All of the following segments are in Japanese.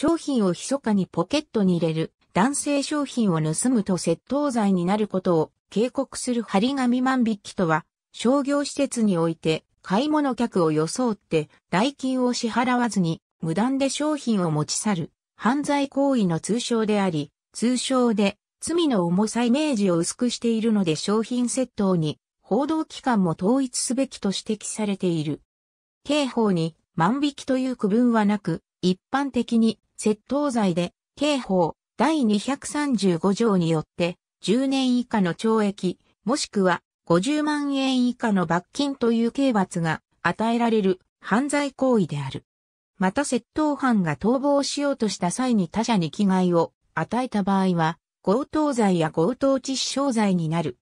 商品を密かにポケットに入れる、男性商品を盗むと窃盗罪になることを警告する張り紙万引きとは、商業施設において買い物客を装って代金を支払わずに無断で商品を持ち去る犯罪行為の通称であり、通称で罪の重さイメージを薄くしているので商品窃盗に報道機関も統一すべきと指摘されている。刑法に万引きという区分はなく、一般的に窃盗罪で、刑法第235条によって、10年以下の懲役、もしくは50万円以下の罰金という刑罰が与えられる犯罪行為である。また窃盗犯が逃亡しようとした際に他者に危害を与えた場合は、強盗罪や強盗致死傷罪になる。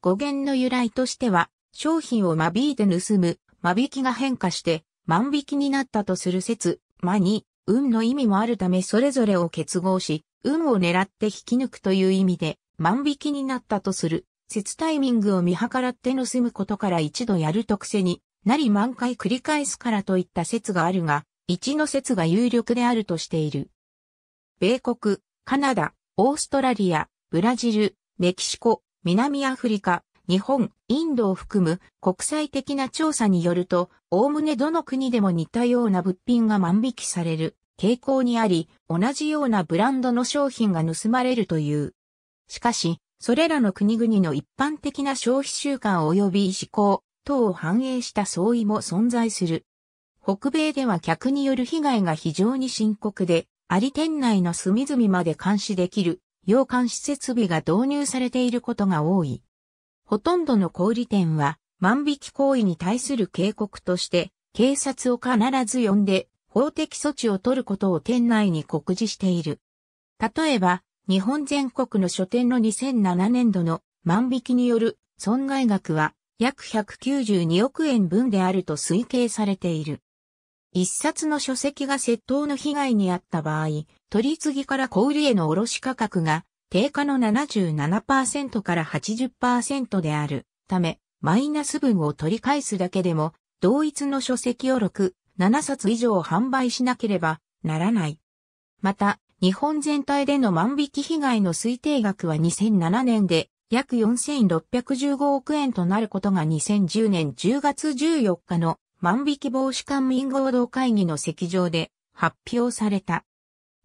語源の由来としては、商品を間引いて盗む、間引きが変化して、万引きになったとする説、間に、運の意味もあるためそれぞれを結合し、運を狙って引き抜くという意味で、万引きになったとする、説タイミングを見計らって盗むことから一度やると性になり満回繰り返すからといった説があるが、一の説が有力であるとしている。米国、カナダ、オーストラリア、ブラジル、メキシコ、南アフリカ、日本、インドを含む国際的な調査によると、おおむねどの国でも似たような物品が万引きされる傾向にあり、同じようなブランドの商品が盗まれるという。しかし、それらの国々の一般的な消費習慣及び思考等を反映した相違も存在する。北米では客による被害が非常に深刻で、あり店内の隅々まで監視できる、洋館施設備が導入されていることが多い。ほとんどの小売店は、万引き行為に対する警告として、警察を必ず呼んで法的措置を取ることを店内に告示している。例えば、日本全国の書店の2007年度の万引きによる損害額は約192億円分であると推計されている。一冊の書籍が窃盗の被害に遭った場合、取り次ぎから小売への卸価格が定価の77%から80%であるため、マイナス分を取り返すだけでも、同一の書籍を6、7冊以上販売しなければならない。また、日本全体での万引き被害の推定額は2007年で約4615億円となることが2010年10月14日の万引き防止官民合同会議の席上で発表された。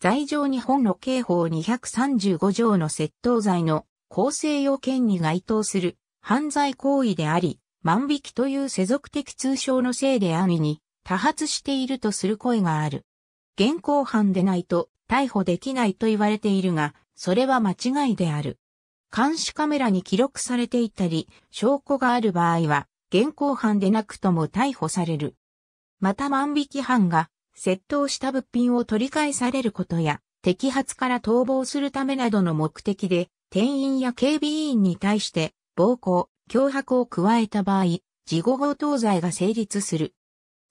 罪状日本の刑法235条の窃盗罪の構成要件に該当する犯罪行為であり、万引きという世俗的通称のせいであみに、多発しているとする声がある。現行犯でないと逮捕できないと言われているが、それは間違いである。監視カメラに記録されていたり、証拠がある場合は、現行犯でなくとも逮捕される。また万引き犯が、窃盗した物品を取り返されることや、摘発から逃亡するためなどの目的で、店員や警備員に対して、暴行、脅迫を加えた場合、事後法当罪が成立する。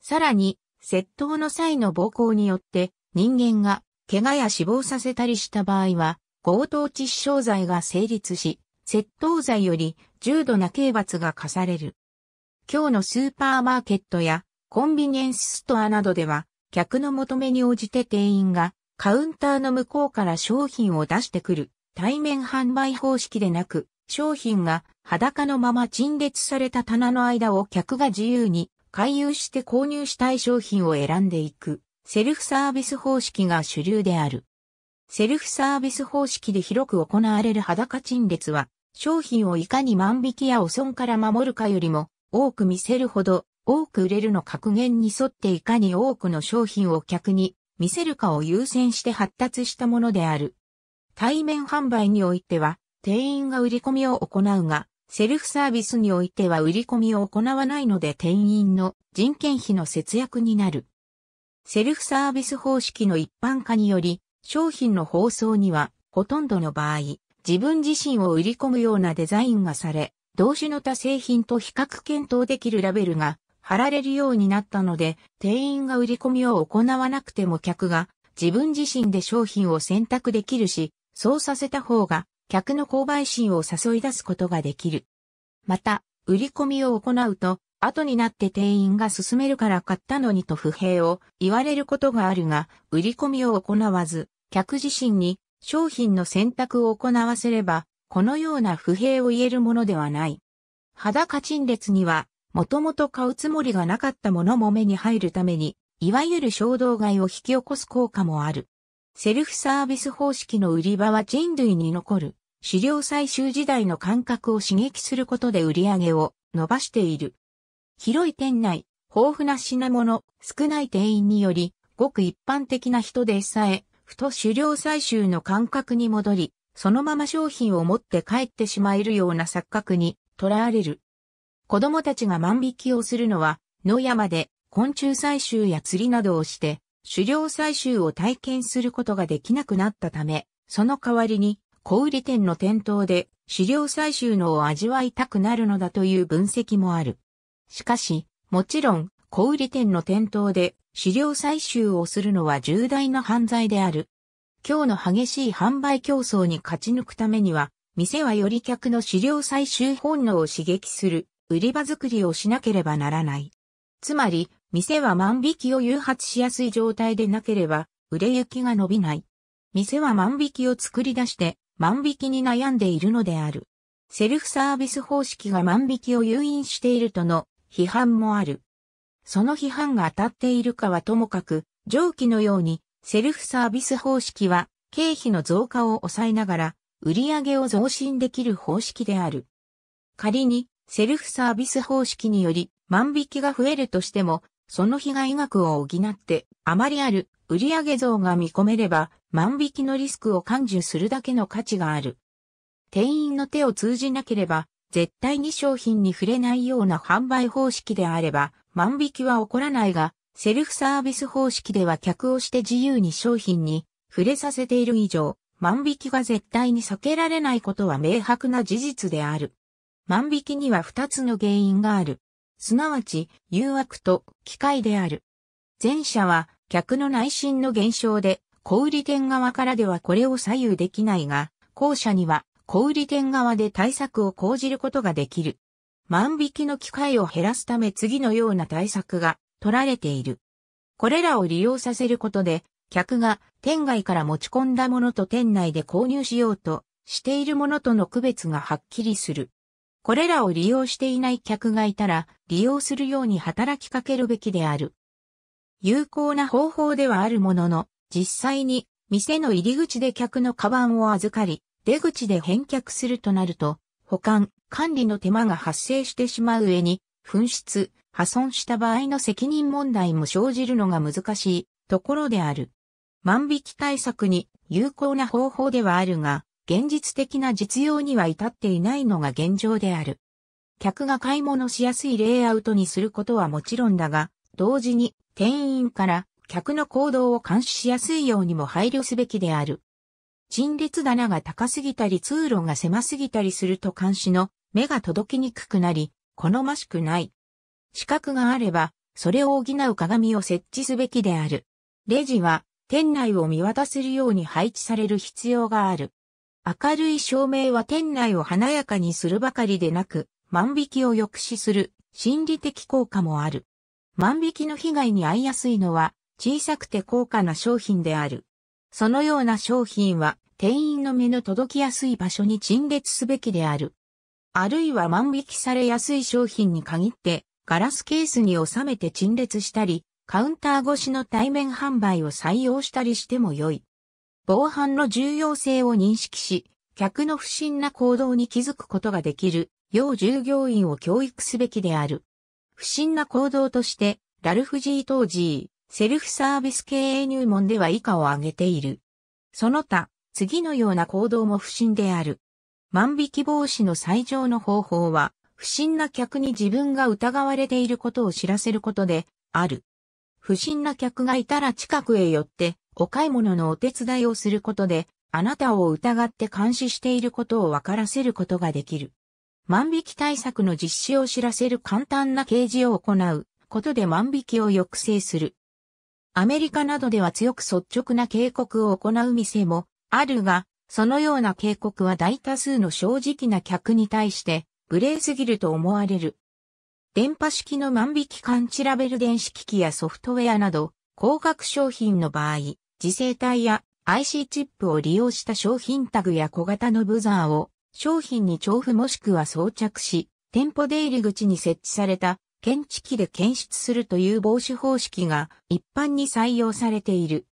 さらに、窃盗の際の暴行によって人間が怪我や死亡させたりした場合は、強盗致死傷罪が成立し、窃盗罪より重度な刑罰が課される。今日のスーパーマーケットやコンビニエンスストアなどでは、客の求めに応じて店員がカウンターの向こうから商品を出してくる対面販売方式でなく、商品が裸のまま陳列された棚の間を客が自由に回遊して購入したい商品を選んでいく、セルフサービス方式が主流である。セルフサービス方式で広く行われる裸陳列は、商品をいかに万引きや汚損から守るかよりも、多く見せるほど、多く売れるの格言に沿っていかに多くの商品を客に見せるかを優先して発達したものである。対面販売においては、店員が売り込みを行うが、セルフサービスにおいては売り込みを行わないので店員の人件費の節約になる。セルフサービス方式の一般化により、商品の包装には、ほとんどの場合、自分自身を売り込むようなデザインがされ、同種の他製品と比較検討できるラベルが貼られるようになったので、店員が売り込みを行わなくても客が自分自身で商品を選択できるし、そうさせた方が客の購買心を誘い出すことができる。また、売り込みを行うと、後になって店員が進めるから買ったのにと不平を言われることがあるが、売り込みを行わず、客自身に商品の選択を行わせれば、このような不平を言えるものではない。裸陳列には、もともと買うつもりがなかったものも目に入るために、いわゆる衝動買いを引き起こす効果もある。セルフサービス方式の売り場は人類に残る資料採集時代の感覚を刺激することで売り上げを伸ばしている。広い店内、豊富な品物、少ない店員により、ごく一般的な人でさえ、ふと狩猟採集の感覚に戻り、そのまま商品を持って帰ってしまえるような錯覚に囚われる。子供たちが万引きをするのは、野山で昆虫採集や釣りなどをして、狩猟採集を体験することができなくなったため、その代わりに小売店の店頭で狩猟採集のを味わいたくなるのだという分析もある。しかし、もちろん小売店の店頭で狩猟採集をするのは重大な犯罪である。今日の激しい販売競争に勝ち抜くためには、店はより客の狩猟採集本能を刺激する売り場作りをしなければならない。つまり、店は万引きを誘発しやすい状態でなければ、売れ行きが伸びない。店は万引きを作り出して、万引きに悩んでいるのである。セルフサービス方式が万引きを誘引しているとの批判もある。その批判が当たっているかはともかく、上記のようにセルフサービス方式は経費の増加を抑えながら売上を増進できる方式である。仮にセルフサービス方式により万引きが増えるとしてもその被害額を補って、あまりある売上増が見込めれば、万引きのリスクを感受するだけの価値がある。店員の手を通じなければ、絶対に商品に触れないような販売方式であれば、万引きは起こらないが、セルフサービス方式では客をして自由に商品に触れさせている以上、万引きが絶対に避けられないことは明白な事実である。万引きには2つの原因がある。すなわち誘惑と機械である。前者は客の内心の減少で、小売店側からではこれを左右できないが、後者には小売店側で対策を講じることができる。万引きの機会を減らすため次のような対策が取られている。これらを利用させることで、客が店外から持ち込んだものと店内で購入しようとしているものとの区別がはっきりする。これらを利用していない客がいたら、利用するように働きかけるべきである。有効な方法ではあるものの、実際に店の入り口で客のカバンを預かり、出口で返却するとなると、保管、管理の手間が発生してしまう上に、紛失、破損した場合の責任問題も生じるのが難しいところである。万引き対策に有効な方法ではあるが、現実的な実用には至っていないのが現状である。客が買い物しやすいレイアウトにすることはもちろんだが、同時に店員から客の行動を監視しやすいようにも配慮すべきである。陳列棚が高すぎたり通路が狭すぎたりすると監視の目が届きにくくなり、好ましくない。資格があれば、それを補う鏡を設置すべきである。レジは店内を見渡せるように配置される必要がある。明るい照明は店内を華やかにするばかりでなく、万引きを抑止する心理的効果もある。万引きの被害に遭いやすいのは小さくて高価な商品である。そのような商品は店員の目の届きやすい場所に陳列すべきである。あるいは万引きされやすい商品に限ってガラスケースに収めて陳列したり、カウンター越しの対面販売を採用したりしても良い。防犯の重要性を認識し、客の不審な行動に気づくことができる、要従業員を教育すべきである。不審な行動として、ラルフ G 当時、セルフサービス経営入門では以下を挙げている。その他、次のような行動も不審である。万引き防止の最上の方法は、不審な客に自分が疑われていることを知らせることで、ある。不審な客がいたら近くへ寄って、お買い物のお手伝いをすることで、あなたを疑って監視していることを分からせることができる。万引き対策の実施を知らせる簡単な掲示を行うことで万引きを抑制する。アメリカなどでは強く率直な警告を行う店もあるが、そのような警告は大多数の正直な客に対して無礼すぎると思われる。電波式の万引き感知ラベル電子機器やソフトウェアなど、高額商品の場合、磁性体や IC チップを利用した商品タグや小型のブザーを商品に調布もしくは装着し、店舗出入り口に設置された検知器で検出するという防止方式が一般に採用されている。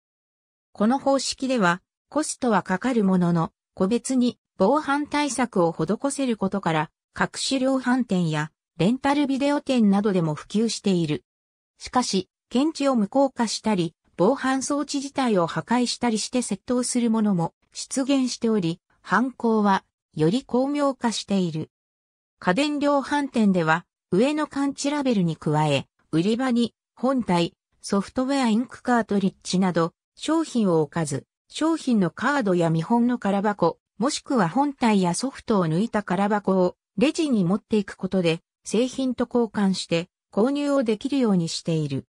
この方式ではコストはかかるものの、個別に防犯対策を施せることから、各種量販店やレンタルビデオ店などでも普及している。しかし、検知を無効化したり、防犯装置自体を破壊したりして窃盗するものも出現しており、犯行はより巧妙化している。家電量販店では上の感知ラベルに加え、売り場に本体、ソフトウェアインクカートリッジなど商品を置かず、商品のカードや見本の空箱、もしくは本体やソフトを抜いた空箱をレジに持っていくことで製品と交換して購入をできるようにしている。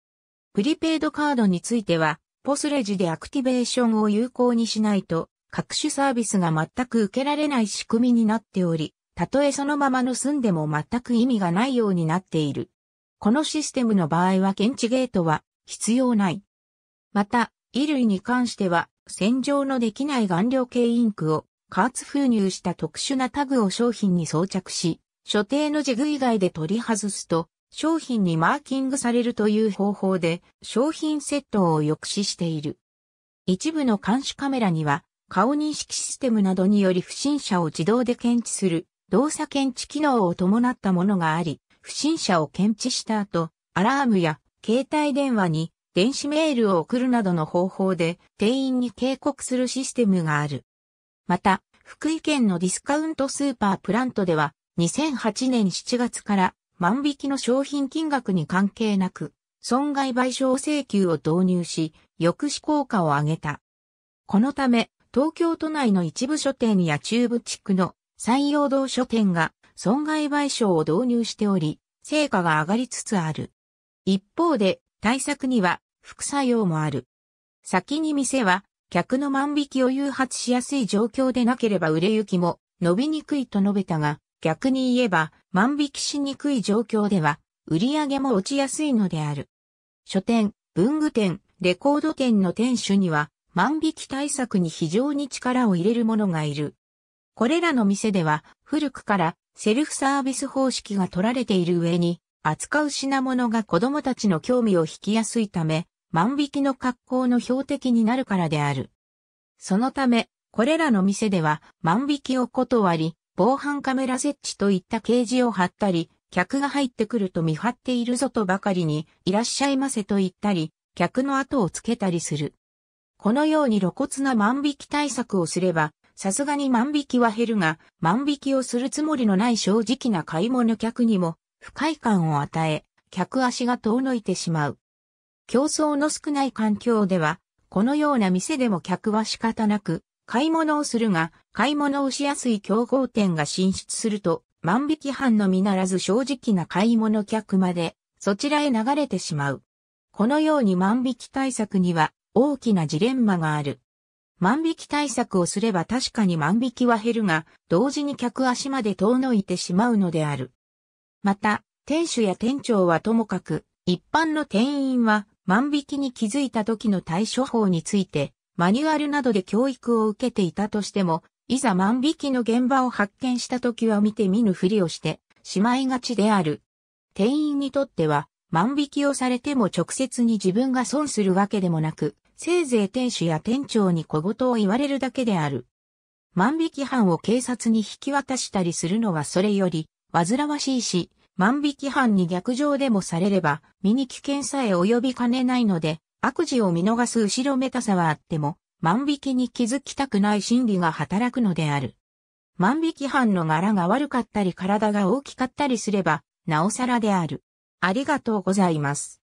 プリペイドカードについては、ポスレジでアクティベーションを有効にしないと、各種サービスが全く受けられない仕組みになっており、たとえそのまま盗んでも全く意味がないようになっている。このシステムの場合は検知ゲートは必要ない。また、衣類に関しては、洗浄のできない顔料系インクを加圧封入した特殊なタグを商品に装着し、所定のジグ以外で取り外すと、商品にマーキングされるという方法で商品セットを抑止している。一部の監視カメラには顔認識システムなどにより不審者を自動で検知する動作検知機能を伴ったものがあり、不審者を検知した後、アラームや携帯電話に電子メールを送るなどの方法で店員に警告するシステムがある。また、福井県のディスカウントスーパープラントでは2008年7月から万引きの商品金額に関係なく、損害賠償請求を導入し、抑止効果を上げた。このため、東京都内の一部書店や中部地区の山陽道書店が損害賠償を導入しており、成果が上がりつつある。一方で、対策には副作用もある。先に店は、客の万引きを誘発しやすい状況でなければ売れ行きも伸びにくいと述べたが、逆に言えば、万引きしにくい状況では、売り上げも落ちやすいのである。書店、文具店、レコード店の店主には、万引き対策に非常に力を入れる者がいる。これらの店では、古くからセルフサービス方式が取られている上に、扱う品物が子供たちの興味を引きやすいため、万引きの格好の標的になるからである。そのため、これらの店では万引きを断り、防犯カメラ設置といった掲示を貼ったり、客が入ってくると見張っているぞとばかりに、いらっしゃいませと言ったり、客の後をつけたりする。このように露骨な万引き対策をすれば、さすがに万引きは減るが、万引きをするつもりのない正直な買い物客にも、不快感を与え、客足が遠のいてしまう。競争の少ない環境では、このような店でも客は仕方なく、買い物をするが、買い物をしやすい競合店が進出すると、万引き犯のみならず正直な買い物客まで、そちらへ流れてしまう。このように万引き対策には大きなジレンマがある。万引き対策をすれば確かに万引きは減るが、同時に客足まで遠のいてしまうのである。また、店主や店長はともかく、一般の店員は万引きに気づいた時の対処法について、マニュアルなどで教育を受けていたとしても、いざ万引きの現場を発見した時は見て見ぬふりをしてしまいがちである。店員にとっては万引きをされても直接に自分が損するわけでもなく、せいぜい店主や店長に小言を言われるだけである。万引き犯を警察に引き渡したりするのはそれより煩わしいし、万引き犯に逆上でもされれば身に危険さえ及びかねないので、悪事を見逃す後ろめたさはあっても、万引きに気づきたくない心理が働くのである。万引き犯の柄が悪かったり体が大きかったりすれば、なおさらである。ありがとうございます。